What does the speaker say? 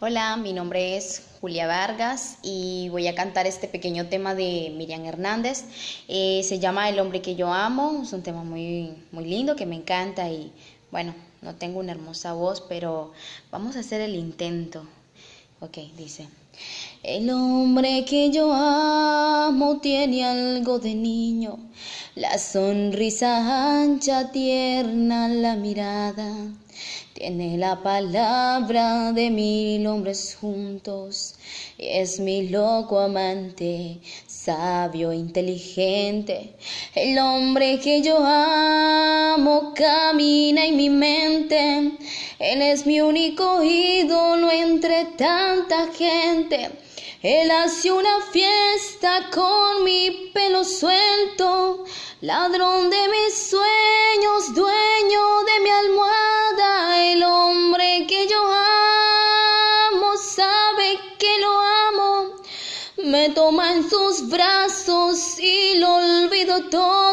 Hola, mi nombre es Julia Vargas y voy a cantar este pequeño tema de Miriam Hernández. Eh, se llama El hombre que yo amo, es un tema muy, muy lindo que me encanta y bueno, no tengo una hermosa voz, pero vamos a hacer el intento. Ok, dice. El hombre que yo amo tiene algo de niño, la sonrisa ancha, tierna, la mirada. Tiene la palabra de mil hombres juntos, es mi loco amante, sabio, e inteligente. El hombre que yo amo camina en mi mente, él es mi único ídolo entre tanta gente. Él hace una fiesta con mi pelo suelto, ladrón de mis sueños, dueño de mi almohada, el hombre que yo amo sabe que lo amo, me toma en sus brazos y lo olvido todo.